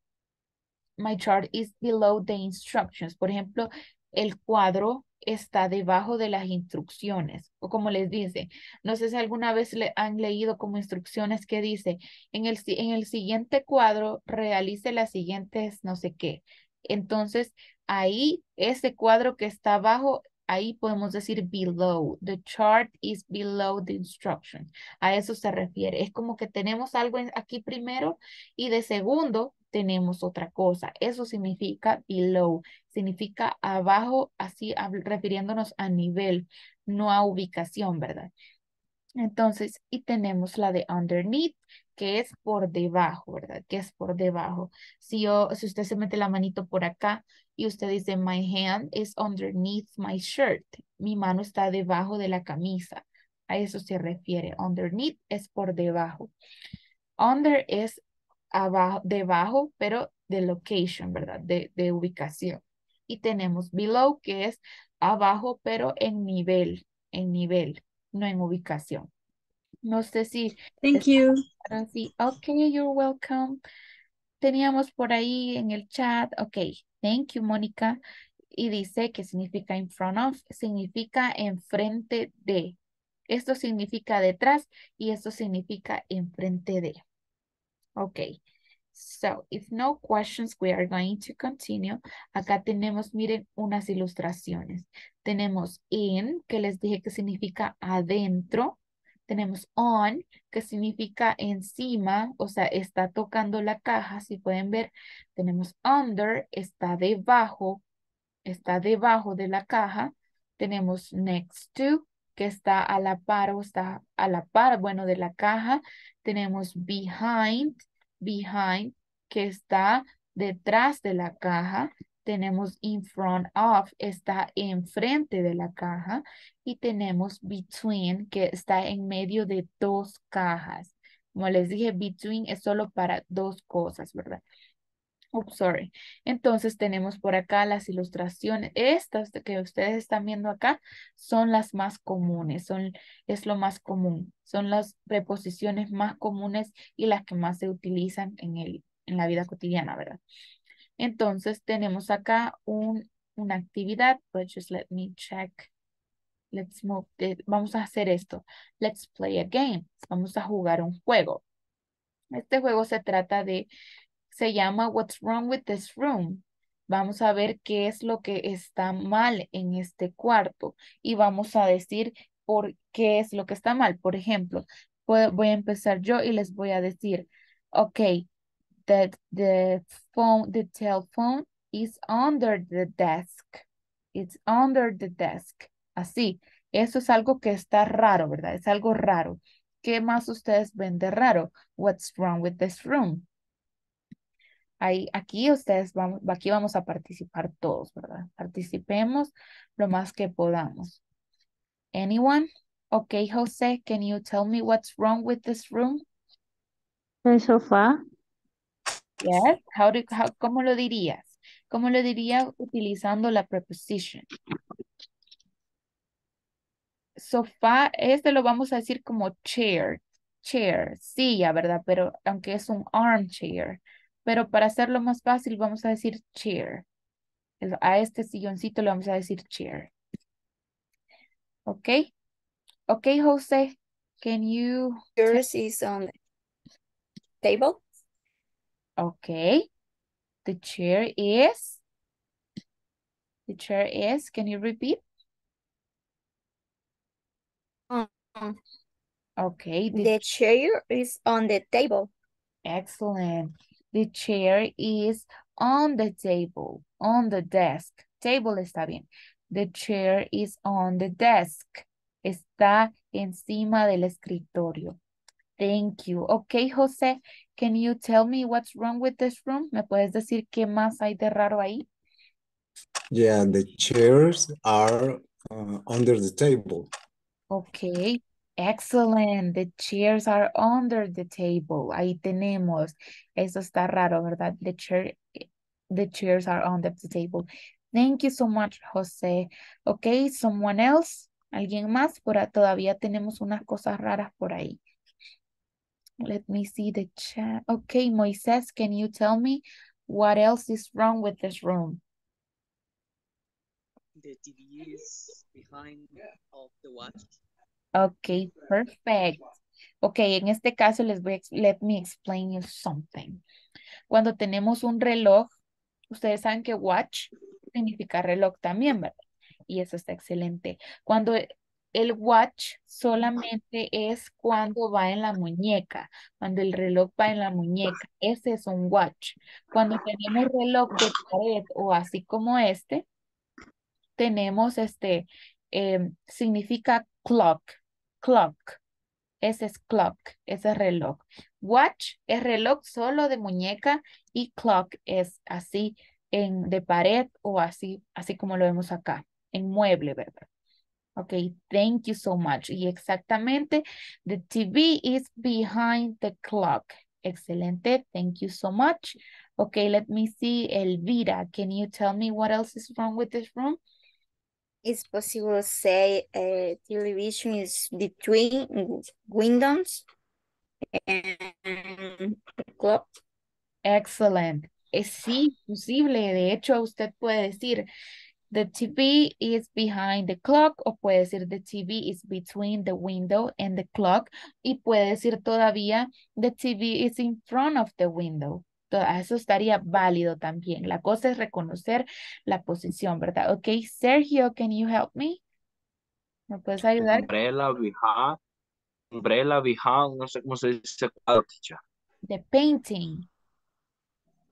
my chart is below the instructions. Por ejemplo, el cuadro está debajo de las instrucciones o como les dice, no sé si alguna vez le han leído como instrucciones que dice, en el, en el siguiente cuadro realice las siguientes no sé qué. Entonces, ahí ese cuadro que está abajo, ahí podemos decir below, the chart is below the instruction. A eso se refiere. Es como que tenemos algo aquí primero y de segundo tenemos otra cosa. Eso significa below, significa abajo, así refiriéndonos a nivel, no a ubicación, ¿verdad? Entonces, y tenemos la de underneath, que es por debajo, ¿verdad? Que es por debajo. Si yo, si usted se mete la manito por acá y usted dice, my hand is underneath my shirt. Mi mano está debajo de la camisa. A eso se refiere. Underneath es por debajo. Under es abajo, debajo, pero de location, ¿verdad? De, ubicación. Y tenemos below, que es abajo, pero en nivel, en nivel, no en ubicación. No sé si... Thank you. Así. Ok, you're welcome. Teníamos por ahí en el chat, ok, thank you, Mónica. Y dice que significa in front of, significa enfrente de. Esto significa detrás y esto significa enfrente de. Okay. So, if no questions, we are going to continue. Acá tenemos, miren, unas ilustraciones. Tenemos in, que les dije que significa adentro. Tenemos on, que significa encima, o sea, está tocando la caja, si pueden ver. Tenemos under, está debajo, está debajo de la caja. Tenemos next to, que está a la par o está a la par, bueno, de la caja. Tenemos behind, behind, que está detrás de la caja. Tenemos in front of, está enfrente de la caja. Y tenemos between, que está en medio de dos cajas. Como les dije, between es solo para dos cosas, ¿verdad? Oops, oh, sorry. Entonces tenemos por acá las ilustraciones. Estas que ustedes están viendo acá son las más comunes, son, es lo más común. Son las preposiciones más comunes y las que más se utilizan en, el, en la vida cotidiana, ¿verdad? Entonces tenemos acá un, una actividad. let me check. Let's move. Vamos a hacer esto. Let's play a game. Vamos a jugar un juego. Este juego se trata de se llama What's Wrong with This Room. Vamos a ver qué es lo que está mal en este cuarto y vamos a decir por qué es lo que está mal. Por ejemplo, voy a empezar yo y les voy a decir, ok, the phone, the telephone is under the desk. It's under the desk. Así, eso es algo que está raro, ¿verdad? Es algo raro. ¿Qué más ustedes ven de raro? What's wrong with this room? aquí ustedes vamos, aquí vamos a participar todos, ¿verdad? Participemos lo más que podamos. Anyone? Okay, Jose, can you tell me what's wrong with this room? El sofá. Yes, how do, how, ¿cómo lo dirías? ¿Cómo lo diría utilizando la preposición? Sofá, este lo vamos a decir como chair, chair, silla, ¿verdad? Pero aunque es un armchair. Pero para hacerlo más fácil vamos a decir chair. A este silloncito le vamos a decir chair. Ok. Ok, Jose. Can you... Yours is on the table. Okay. The chair is... The chair is... Can you repeat? Uh, uh. okay. the chair is on the table. Excellent. The chair is on the table, on the desk. Table está bien. The chair is on the desk. Está encima del escritorio. Thank you. Okay, José, can you tell me what's wrong with this room? ¿Me puedes decir qué más hay de raro ahí? Yeah, the chairs are uh, under the table. Okay, Excellent. The chairs are under the table. Ahí tenemos. Eso está raro, ¿verdad? The chair, the chairs are under the table. Thank you so much, José. Okay, someone else. ¿Alguien más? Por, todavía tenemos unas cosas raras por ahí. Let me see the chat. Okay, Moises, can you tell me what else is wrong with this room? The TV is behind of the watch. Ok, perfect. Ok, en este caso les voy a, let me explain you something. Cuando tenemos un reloj, ustedes saben que watch significa reloj también, ¿verdad? Y eso está excelente. Cuando el watch solamente es cuando va en la muñeca, cuando el reloj va en la muñeca. Ese es un watch. Cuando tenemos reloj de pared o así como este, tenemos este, em, significa clock clock. Ese es clock, ese es reloj. Watch es reloj solo de muñeca y clock es así en, de pared o así, así como lo vemos acá, en mueble, ¿verdad? Ok, thank you so much. Y exactamente, the TV is behind the clock. Excelente, thank you so much. Okay, let me see, Elvira, can you tell me what else is wrong with this room? it's possible to say uh, television is between windows and clock. Excellent. Eh, sí, posible. De hecho, usted puede decir, the TV is behind the clock, o puede decir, the TV is between the window and the clock, y puede decir todavía, the TV is in front of the window. Eso estaría válido también. La cosa es reconocer la posición, ¿verdad? Ok, Sergio, can you help me? ¿Me puedes este, ayudar? Umbrella, behind, umbrella, behind, no sé cómo se dice The painting.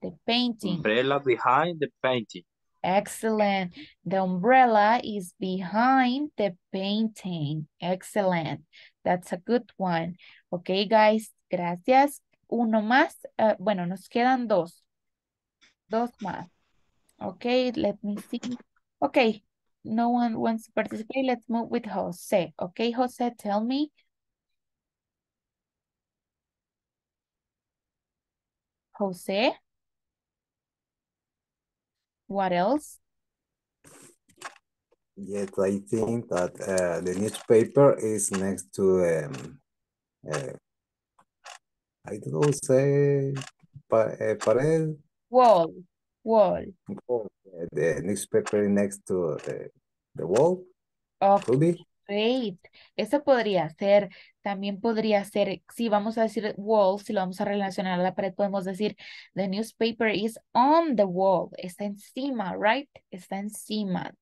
The painting. Umbrella behind the painting. Excellent. The umbrella is behind the painting. Excellent. That's a good one. Okay, guys. Gracias. uno más. Uh, bueno, nos quedan dos. Dos más. Okay, let me see. Okay, no one wants to participate. Let's move with Jose. Okay, Jose, tell me. Jose? What else? Yes, I think that uh, the newspaper is next to um, uh, I don't say pared. Wall, wall. Eh, the newspaper next to the, eh, the wall. Okay. Great. Eso podría ser, también podría ser, si vamos a decir wall, si lo vamos a relacionar a la pared, podemos decir the newspaper is on the wall, está encima, right? Está encima.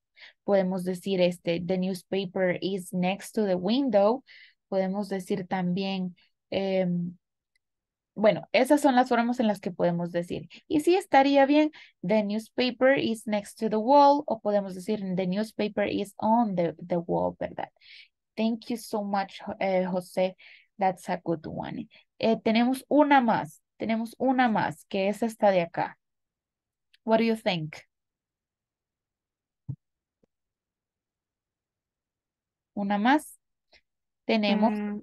Podemos decir este, the newspaper is next to the window. Podemos decir también, em, bueno, esas son las formas en las que podemos decir. Y sí estaría bien, the newspaper is next to the wall, o podemos decir, the newspaper is on the, wall, ¿verdad? Thank you so much, eh, José. That's a good one. Eh, tenemos una más, tenemos una más, que es esta de acá. What do you think? Una más. Tenemos. Mm,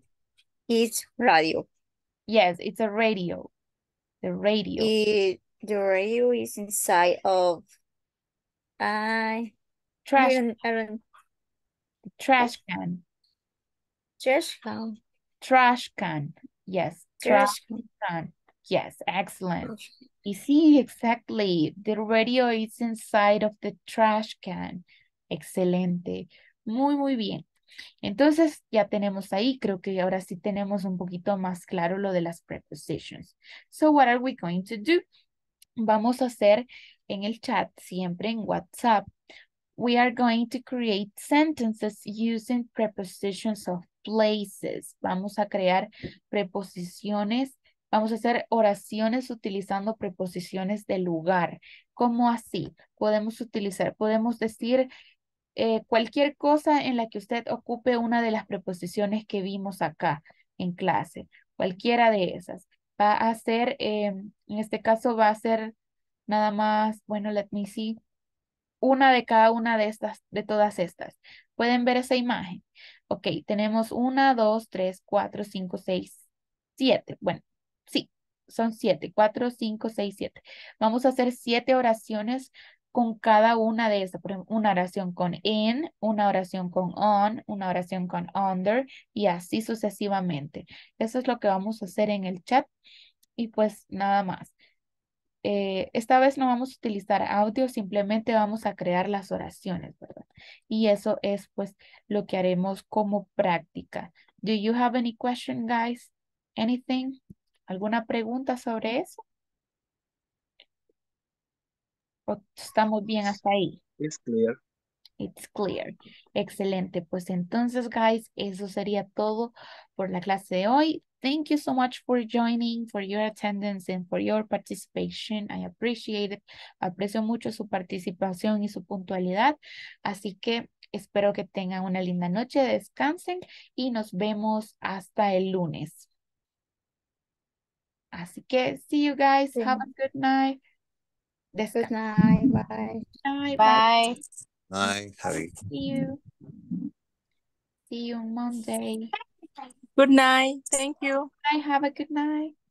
it's radio. Yes, it's a radio. The radio. It, the radio is inside of I trash. can. I don't, trash can. Trash can. Trash can. Yes. Trash, trash can. Yes. Excellent. You see exactly. The radio is inside of the trash can. Excelente. Muy, muy bien. Entonces, ya tenemos ahí, creo que ahora sí tenemos un poquito más claro lo de las prepositions. So, what are we going to do? Vamos a hacer en el chat, siempre en WhatsApp, we are going to create sentences using prepositions of places. Vamos a crear preposiciones, vamos a hacer oraciones utilizando preposiciones de lugar. ¿Cómo así? Podemos utilizar, podemos decir eh, cualquier cosa en la que usted ocupe una de las preposiciones que vimos acá en clase, cualquiera de esas. Va a ser, eh, en este caso va a ser nada más, bueno, let me see, una de cada una de estas, de todas estas. ¿Pueden ver esa imagen? Ok, tenemos una, dos, tres, cuatro, cinco, seis, siete. Bueno, sí, son siete, cuatro, cinco, seis, siete. Vamos a hacer siete oraciones con cada una de esas, por ejemplo, una oración con in, una oración con on, una oración con under y así sucesivamente. Eso es lo que vamos a hacer en el chat y pues nada más. Eh, esta vez no vamos a utilizar audio, simplemente vamos a crear las oraciones, ¿verdad? Y eso es pues lo que haremos como práctica. Do you have any question, guys? Anything? ¿Alguna pregunta sobre eso? estamos bien hasta ahí? It's clear. It's clear. Excelente. Pues entonces, guys, eso sería todo por la clase de hoy. Thank you so much for joining, for your attendance and for your participation. I appreciate it. Aprecio mucho su participación y su puntualidad. Así que espero que tengan una linda noche, descansen y nos vemos hasta el lunes. Así que, see you guys. Have a good night. Good night. Bye. Bye. Bye. Bye. Harry. See you. See you Monday. Good night. Thank you. I have a good night.